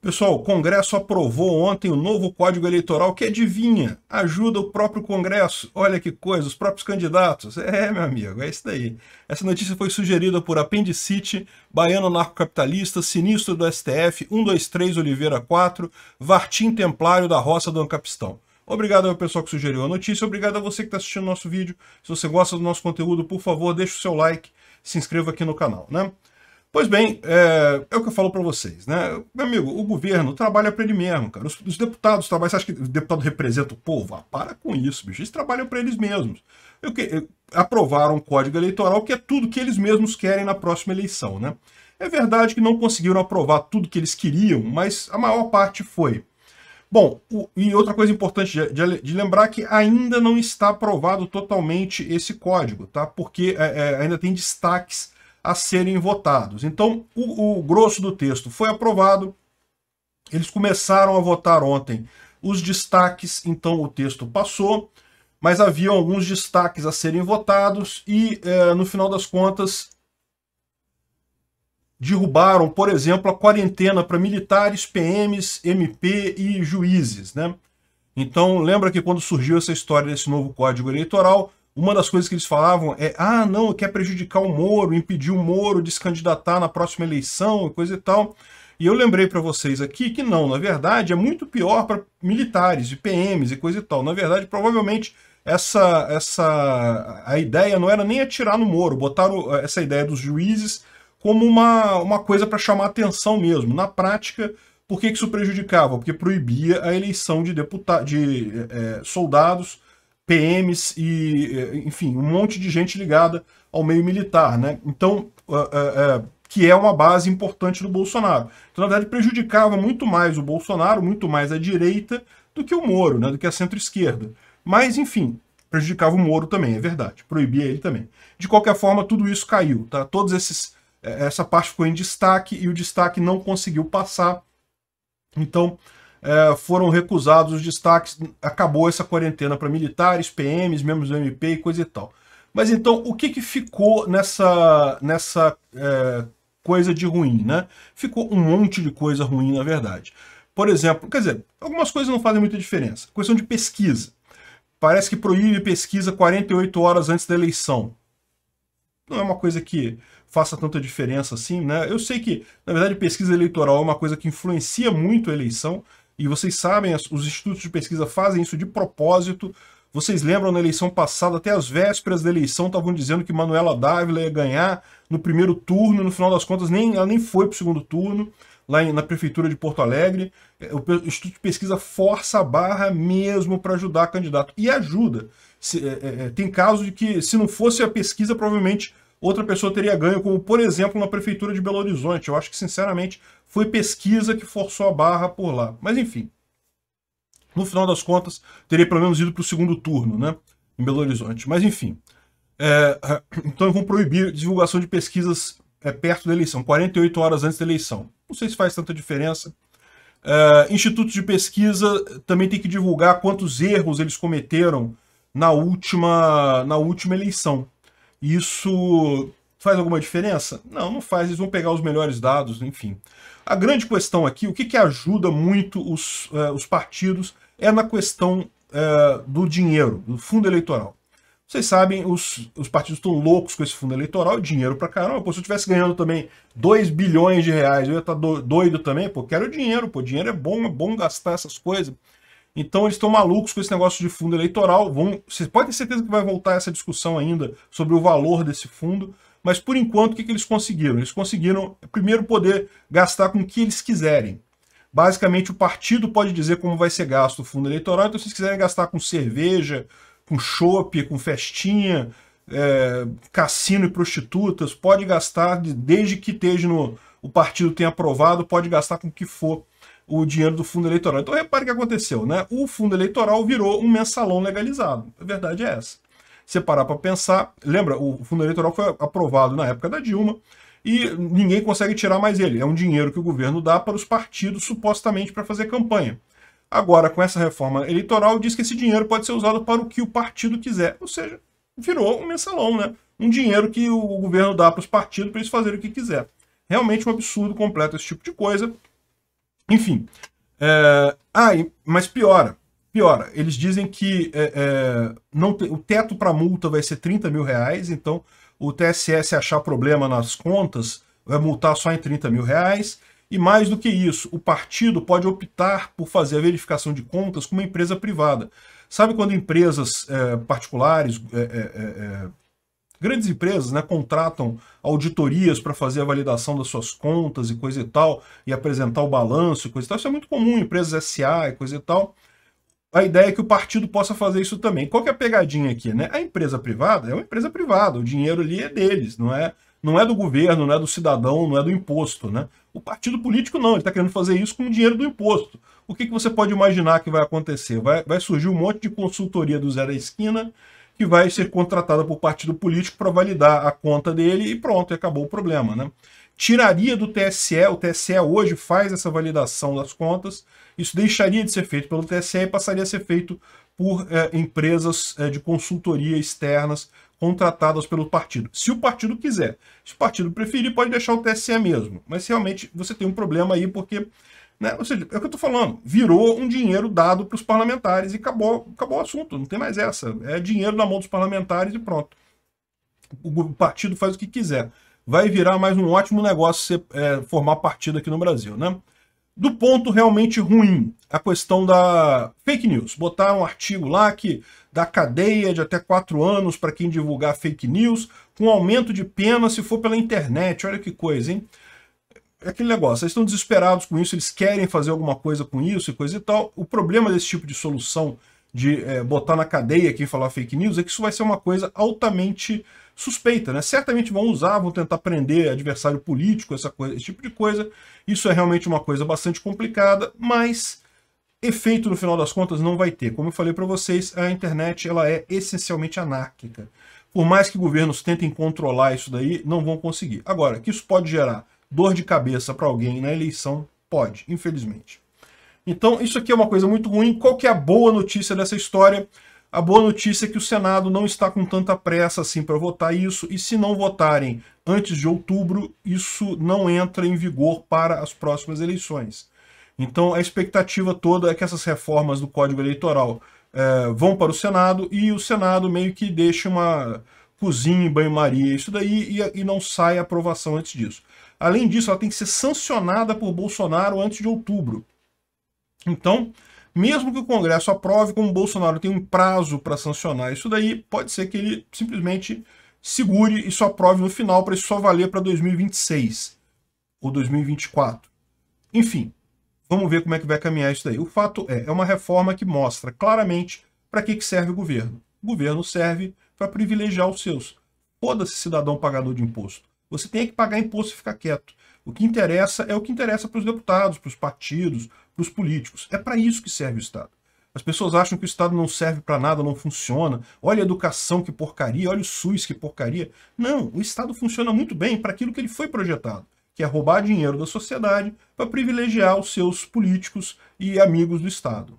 Pessoal, o Congresso aprovou ontem o novo Código Eleitoral que, adivinha, ajuda o próprio Congresso. Olha que coisa, os próprios candidatos. É, meu amigo, é isso daí. Essa notícia foi sugerida por Apendicite, Baiano Narcocapitalista, Sinistro do STF, 123 Oliveira 4, Vartim Templário da Roça do Ancapistão. Obrigado ao pessoal que sugeriu a notícia, obrigado a você que está assistindo o nosso vídeo. Se você gosta do nosso conteúdo, por favor, deixe o seu like, se inscreva aqui no canal, né? Pois bem, é, é o que eu falo para vocês, né? Meu amigo, o governo trabalha para ele mesmo, cara. Os, os, deputados trabalham. Você acha que o deputado representa o povo? Ah, para com isso, bicho. Eles trabalham para eles mesmos. Eu, eu, aprovaram o código eleitoral que é tudo que eles mesmos querem na próxima eleição, né? É verdade que não conseguiram aprovar tudo que eles queriam, mas a maior parte foi. Bom, o, e outra coisa importante de, de, de, lembrar que ainda não está aprovado totalmente esse código, tá? Porque é, é, ainda tem destaques a serem votados. Então, o, o grosso do texto foi aprovado, eles começaram a votar ontem os destaques, então o texto passou, mas havia alguns destaques a serem votados e, eh, no final das contas, derrubaram, por exemplo, a quarentena para militares, PMs, MP e juízes. Né? Então, lembra que quando surgiu essa história desse novo Código Eleitoral, uma das coisas que eles falavam é: ah, não, quer prejudicar o Moro, impedir o Moro de se candidatar na próxima eleição, coisa e tal. E eu lembrei para vocês aqui que não, na verdade, é muito pior para militares e PMs e coisa e tal. Na verdade, provavelmente essa essa a ideia não era nem atirar no Moro, botaram essa ideia dos juízes como uma, uma coisa para chamar atenção mesmo. Na prática, por que isso prejudicava? Porque proibia a eleição de, deputa de é, soldados PMs e, eh, enfim, um monte de gente ligada ao meio militar, né? Então, ah, ah, ah, que é uma base importante do Bolsonaro. Então, na verdade, prejudicava muito mais o Bolsonaro, muito mais a direita, do que o Moro, né, do que a centro-esquerda. Mas, enfim, prejudicava o Moro também, é verdade. Proibia ele também. De qualquer forma, tudo isso caiu, tá? Todos esses... Eh, essa parte ficou em destaque e o destaque não conseguiu passar. Então, é, foram recusados os destaques, acabou essa quarentena para militares, PMs, membros do MP e coisa e tal. Mas então, o que, que ficou nessa, nessa é, coisa de ruim, né? Ficou um monte de coisa ruim, na verdade. Por exemplo, quer dizer, algumas coisas não fazem muita diferença. Questão de pesquisa. Parece que proíbe pesquisa 48 horas antes da eleição. Não é uma coisa que faça tanta diferença assim, né? Eu sei que, na verdade, pesquisa eleitoral é uma coisa que influencia muito a eleição, e vocês sabem, os institutos de pesquisa fazem isso de propósito. Vocês lembram na eleição passada, até as vésperas da eleição, estavam dizendo que Manuela Dávila ia ganhar no primeiro turno, no final das contas, nem, ela nem foi para o segundo turno, lá em, na prefeitura de Porto Alegre. É, o Instituto de Pesquisa força a barra mesmo para ajudar candidato. E ajuda. Se, é, é, é, tem caso de que, se não fosse a pesquisa, provavelmente outra pessoa teria ganho, como por exemplo na prefeitura de Belo Horizonte. Eu acho que, sinceramente, foi pesquisa que forçou a barra por lá. Mas enfim, no final das contas, teria pelo menos ido para o segundo turno, né? Em Belo Horizonte. Mas enfim. É, é então vão proibir divulgação de pesquisas é, perto da eleição, 48 horas antes da eleição. Não sei se faz tanta diferença. É, institutos de pesquisa também tem que divulgar quantos erros eles cometeram na última, na última eleição. Isso faz alguma diferença? Não, não faz. Eles vão pegar os melhores dados, enfim. A grande questão aqui, o que, que ajuda muito os, eh, os partidos, é na questão eh, do dinheiro, do fundo eleitoral. Vocês sabem, os, os partidos estão loucos com esse fundo eleitoral, dinheiro pra caramba. Pô, se eu estivesse ganhando também 2 bilhões de reais, eu ia estar tá doido também. Pô, quero dinheiro, pô, dinheiro é bom, é bom gastar essas coisas. Então eles estão malucos com esse negócio de fundo eleitoral. Vão, vocês podem ter certeza que vai voltar essa discussão ainda sobre o valor desse fundo. Mas por enquanto, o que, que eles conseguiram? Eles conseguiram, primeiro, poder gastar com o que eles quiserem. Basicamente, o partido pode dizer como vai ser gasto o fundo eleitoral. Então, se vocês quiserem gastar com cerveja, com chopp, com festinha, é, cassino e prostitutas, pode gastar, desde que esteja no, o partido tenha aprovado, pode gastar com o que for o dinheiro do fundo eleitoral. Então repare o que aconteceu, né? O fundo eleitoral virou um mensalão legalizado. A verdade é essa. você parar para pensar, lembra, o fundo eleitoral foi aprovado na época da Dilma e ninguém consegue tirar mais ele. É um dinheiro que o governo dá para os partidos supostamente para fazer campanha. Agora, com essa reforma eleitoral, diz que esse dinheiro pode ser usado para o que o partido quiser. Ou seja, virou um mensalão, né? Um dinheiro que o governo dá para os partidos para eles fazerem o que quiser. Realmente um absurdo completo esse tipo de coisa. Enfim. É... Ah, mas piora. Piora. Eles dizem que é, é não te... o teto para multa vai ser 30 mil reais, então o TSS achar problema nas contas vai multar só em 30 mil reais. E mais do que isso, o partido pode optar por fazer a verificação de contas com uma empresa privada. Sabe quando empresas é, particulares, é, é, é, é Grandes empresas né, contratam auditorias para fazer a validação das suas contas e coisa e tal, e apresentar o balanço e coisa e tal. Isso é muito comum, empresas SA e coisa e tal. A ideia é que o partido possa fazer isso também. Qual que é a pegadinha aqui? Né? A empresa privada é uma empresa privada, o dinheiro ali é deles, não é, não é do governo, não é do cidadão, não é do imposto. Né? O partido político não, ele está querendo fazer isso com o dinheiro do imposto. O que, que você pode imaginar que vai acontecer? Vai, vai surgir um monte de consultoria do zero à esquina que vai ser contratada por partido político para validar a conta dele e pronto, acabou o problema, né? Tiraria do TSE, o TSE hoje faz essa validação das contas, isso deixaria de ser feito pelo TSE e passaria a ser feito por eh, empresas eh, de consultoria externas contratadas pelo partido. Se o partido quiser, se o partido preferir, pode deixar o TSE mesmo, mas realmente você tem um problema aí porque né? Ou seja, é o que eu estou falando, virou um dinheiro dado para os parlamentares e acabou, acabou o assunto, não tem mais essa. É dinheiro na mão dos parlamentares e pronto. O partido faz o que quiser. Vai virar mais um ótimo negócio se é, formar partido aqui no Brasil. Né? Do ponto realmente ruim, a questão da fake news. Botaram um artigo lá que dá cadeia de até quatro anos para quem divulgar fake news, com aumento de pena se for pela internet. Olha que coisa, hein? é aquele negócio, eles estão desesperados com isso, eles querem fazer alguma coisa com isso e coisa e tal. O problema desse tipo de solução de é, botar na cadeia quem falar fake news é que isso vai ser uma coisa altamente suspeita, né? Certamente vão usar, vão tentar prender adversário político, essa coisa, esse tipo de coisa. Isso é realmente uma coisa bastante complicada, mas efeito no final das contas não vai ter. Como eu falei para vocês, a internet ela é essencialmente anárquica. Por mais que governos tentem controlar isso daí, não vão conseguir. Agora, que isso pode gerar dor de cabeça para alguém na eleição? Pode, infelizmente. Então, isso aqui é uma coisa muito ruim. Qual que é a boa notícia dessa história? A boa notícia é que o Senado não está com tanta pressa assim para votar isso, e se não votarem antes de outubro, isso não entra em vigor para as próximas eleições. Então, a expectativa toda é que essas reformas do Código Eleitoral eh, vão para o Senado e o Senado meio que deixe uma cozinha em banho-maria isso daí e, e não sai aprovação antes disso. Além disso, ela tem que ser sancionada por Bolsonaro antes de outubro. Então, mesmo que o Congresso aprove, como Bolsonaro tem um prazo para sancionar isso daí, pode ser que ele simplesmente segure e só aprove no final para isso só valer para 2026 ou 2024. Enfim, vamos ver como é que vai caminhar isso daí. O fato é, é uma reforma que mostra claramente para que, que serve o governo. O governo serve para privilegiar os seus. Foda-se cidadão pagador de imposto. Você tem que pagar imposto e ficar quieto. O que interessa é o que interessa para os deputados, para os partidos, para os políticos. É para isso que serve o Estado. As pessoas acham que o Estado não serve para nada, não funciona. Olha a educação, que porcaria. Olha o SUS, que porcaria. Não, o Estado funciona muito bem para aquilo que ele foi projetado, que é roubar dinheiro da sociedade para privilegiar os seus políticos e amigos do Estado.